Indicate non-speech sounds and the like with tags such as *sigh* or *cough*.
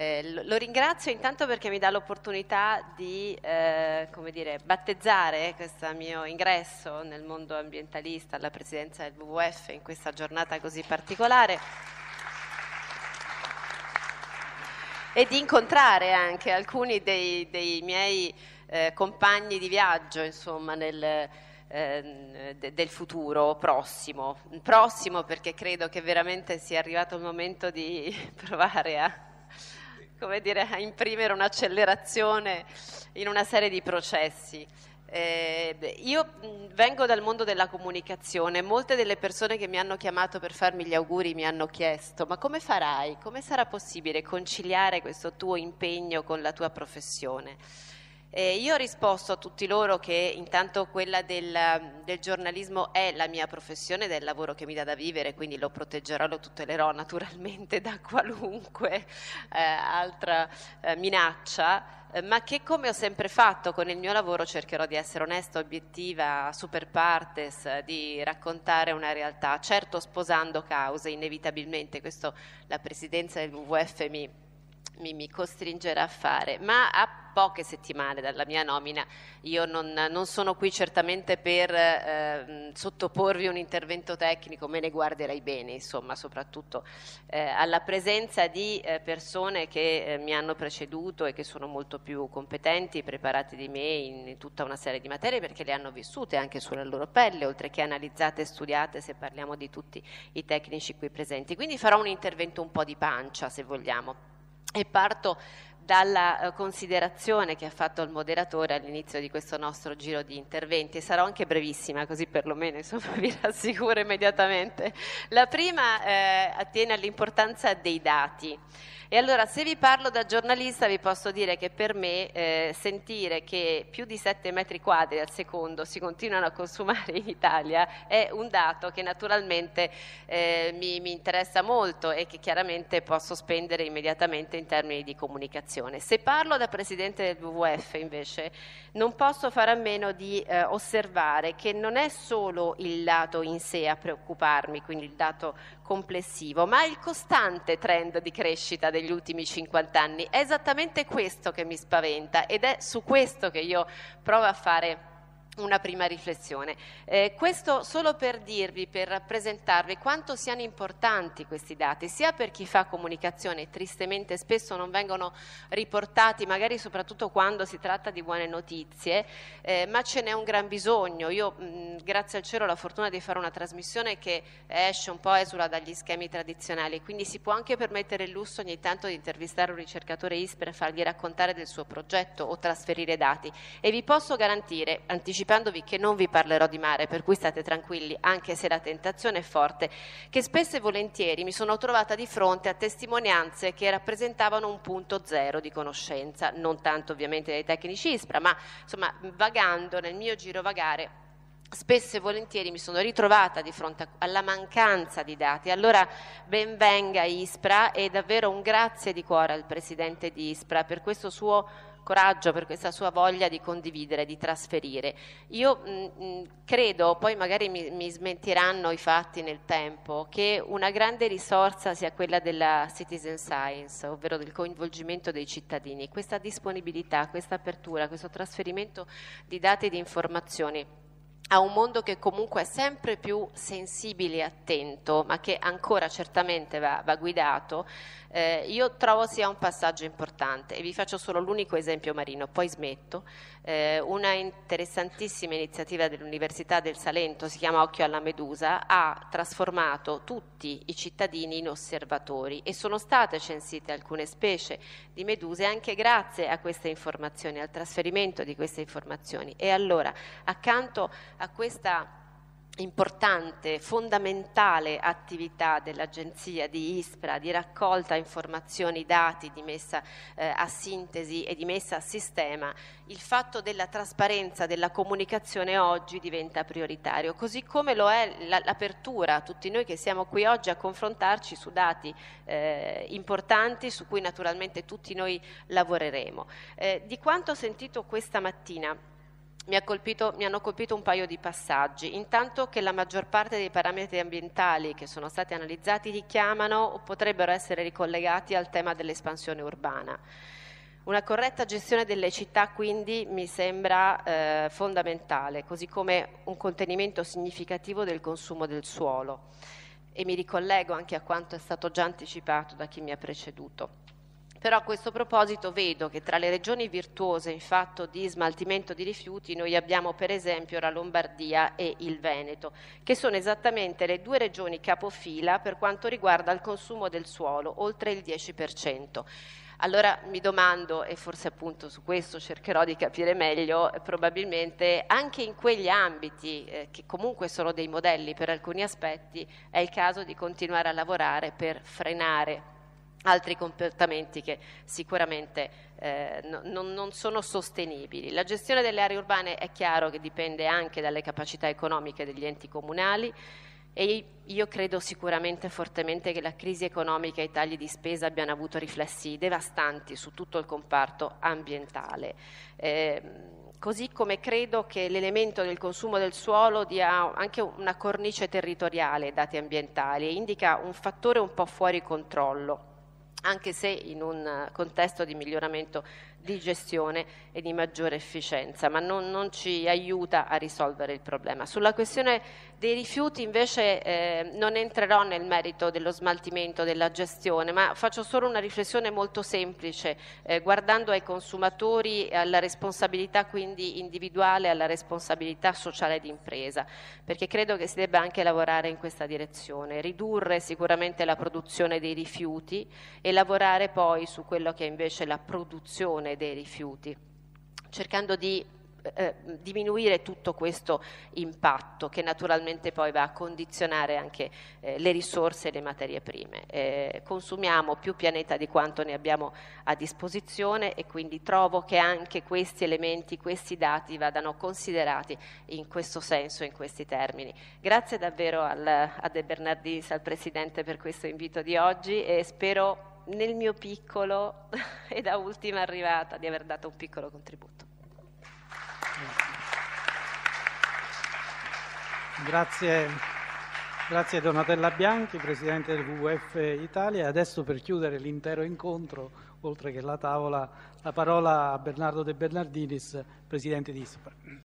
Eh, lo ringrazio intanto perché mi dà l'opportunità di eh, dire, battezzare questo mio ingresso nel mondo ambientalista alla presidenza del WWF in questa giornata così particolare. E di incontrare anche alcuni dei, dei miei eh, compagni di viaggio insomma, nel, ehm, del futuro prossimo. Prossimo perché credo che veramente sia arrivato il momento di *laughs* provare a come dire, a imprimere un'accelerazione in una serie di processi. Eh, io mm, vengo dal mondo della comunicazione, molte delle persone che mi hanno chiamato per farmi gli auguri mi hanno chiesto ma come farai, come sarà possibile conciliare questo tuo impegno con la tua professione? Eh, io ho risposto a tutti loro che intanto quella del, del, giornalismo è la mia professione ed è il lavoro che mi dà da vivere, quindi lo proteggerò, lo tutelerò naturalmente da qualunque eh, altra eh, minaccia, eh, ma che come ho sempre fatto con il mio lavoro cercherò di essere onesta, obiettiva, super partes, di raccontare una realtà, certo sposando cause, inevitabilmente, questo la presidenza del WWF mi mi, mi, costringerà a fare, ma a poche settimane dalla mia nomina io non, non sono qui certamente per eh, sottoporvi un intervento tecnico, me ne guarderei bene, insomma, soprattutto eh, alla presenza di eh, persone che eh, mi hanno preceduto e che sono molto più competenti, preparate di me in, in tutta una serie di materie perché le hanno vissute anche sulla loro pelle, oltre che analizzate e studiate se parliamo di tutti i tecnici qui presenti. Quindi farò un intervento un po' di pancia, se vogliamo. E parto dalla eh, considerazione che ha fatto il moderatore all'inizio di questo nostro giro di interventi e sarò anche brevissima così perlomeno insomma, *laughs* vi rassicuro immediatamente. La prima eh, attiene all'importanza dei dati. E allora se vi parlo da giornalista vi posso dire che per me eh, sentire che più di 7 metri quadri al secondo si continuano a consumare in Italia è un dato che naturalmente eh, mi, mi, interessa molto e che chiaramente posso spendere immediatamente in termini di comunicazione. Se parlo da Presidente del WWF invece non posso fare a meno di eh, osservare che non è solo il lato in sé a preoccuparmi, quindi il dato complessivo, ma il costante trend di crescita del degli ultimi 50 anni. È esattamente questo che mi spaventa ed è su questo che io provo a fare una prima riflessione. Eh, questo solo per dirvi, per rappresentarvi quanto siano importanti questi dati, sia per chi fa comunicazione, tristemente spesso non vengono riportati, magari soprattutto quando si tratta di buone notizie, eh, ma ce n'è un gran bisogno. Io, mh, mm, grazie al cielo, ho la fortuna di fare una trasmissione che esce un po' esula dagli schemi tradizionali, quindi si può anche permettere il lusso ogni tanto di intervistare un ricercatore IS per fargli raccontare del suo progetto o trasferire dati. E vi posso garantire, anticipare anticipandovi che non vi parlerò di mare, per cui state tranquilli, anche se la tentazione è forte, che spesso e volentieri mi sono trovata di fronte a testimonianze che rappresentavano un punto zero di conoscenza, non tanto ovviamente dei tecnici ISPRA, ma insomma vagando nel mio girovagare spesso e volentieri mi sono ritrovata di fronte alla mancanza di dati. Allora benvenga ISPRA e davvero un grazie di cuore al presidente di ISPRA per questo suo coraggio, per questa sua voglia di condividere, di trasferire. Io mh, credo, poi magari mi, mi smentiranno i fatti nel tempo, che una grande risorsa sia quella della citizen science, ovvero del coinvolgimento dei cittadini. Questa disponibilità, questa apertura, questo trasferimento di dati e di informazioni a un mondo che comunque è sempre più sensibile e attento, ma che ancora certamente va, va guidato, eh, io trovo sia un passaggio importante e vi faccio solo l'unico esempio marino, poi smetto, eh, una interessantissima iniziativa dell'Università del Salento, si chiama Occhio alla Medusa, ha trasformato tutti i cittadini in osservatori e sono state censite alcune specie di meduse anche grazie a queste informazioni, al trasferimento di queste informazioni e allora accanto a questa importante, fondamentale attività dell'agenzia di ISPRA di raccolta informazioni, dati, di messa eh, a sintesi e di messa a sistema, il fatto della trasparenza della comunicazione oggi diventa prioritario, così come lo è l'apertura a tutti noi che siamo qui oggi a confrontarci su dati eh, importanti su cui naturalmente tutti noi lavoreremo. Eh, di quanto ho sentito questa mattina, mi, colpito, mi, hanno colpito un paio di passaggi. Intanto che la maggior parte dei parametri ambientali che sono stati analizzati richiamano o potrebbero essere ricollegati al tema dell'espansione urbana. Una corretta gestione delle città quindi mi sembra eh, fondamentale, così come un contenimento significativo del consumo del suolo. E mi ricollego anche a quanto è stato già anticipato da chi mi ha preceduto. Però a questo proposito vedo che tra le regioni virtuose in fatto di smaltimento di rifiuti noi abbiamo per esempio la Lombardia e il Veneto, che sono esattamente le due regioni capofila per quanto riguarda il consumo del suolo, oltre il 10%. Allora mi domando, e forse appunto su questo cercherò di capire meglio, eh, probabilmente anche in quegli ambiti eh, che comunque sono dei modelli per alcuni aspetti, è il caso di continuare a lavorare per frenare altri comportamenti che sicuramente eh, no, non, non, sono sostenibili. La gestione delle aree urbane è chiaro che dipende anche dalle capacità economiche degli enti comunali e io credo sicuramente fortemente che la crisi economica e i tagli di spesa abbiano avuto riflessi devastanti su tutto il comparto ambientale. Eh, così come credo che l'elemento del consumo del suolo dia anche una cornice territoriale ai dati ambientali e indica un fattore un po' fuori controllo anche se in un contesto di miglioramento di gestione e di maggiore efficienza, ma non, non ci aiuta a risolvere il problema. Sulla questione dei rifiuti invece eh, non entrerò nel merito dello smaltimento, della gestione, ma faccio solo una riflessione molto semplice, eh, guardando ai consumatori, e alla responsabilità quindi individuale, alla responsabilità sociale d'impresa, perché credo che si debba anche lavorare in questa direzione, ridurre sicuramente la produzione dei rifiuti e lavorare poi su quello che è invece la produzione gestione dei rifiuti, cercando di eh, diminuire tutto questo impatto che naturalmente poi va a condizionare anche eh, le risorse e le materie prime. Eh, consumiamo più pianeta di quanto ne abbiamo a disposizione e quindi trovo che anche questi elementi, questi dati vadano considerati in questo senso, in questi termini. Grazie davvero al, a De Bernardis, al Presidente per questo invito di oggi e spero nel mio piccolo *laughs* e da ultima arrivata di aver dato un piccolo contributo. Grazie, grazie Donatella Bianchi, Presidente del WWF Italia. Adesso per chiudere l'intero incontro, oltre che la tavola, la parola a Bernardo De Bernardinis, Presidente di ISPRA.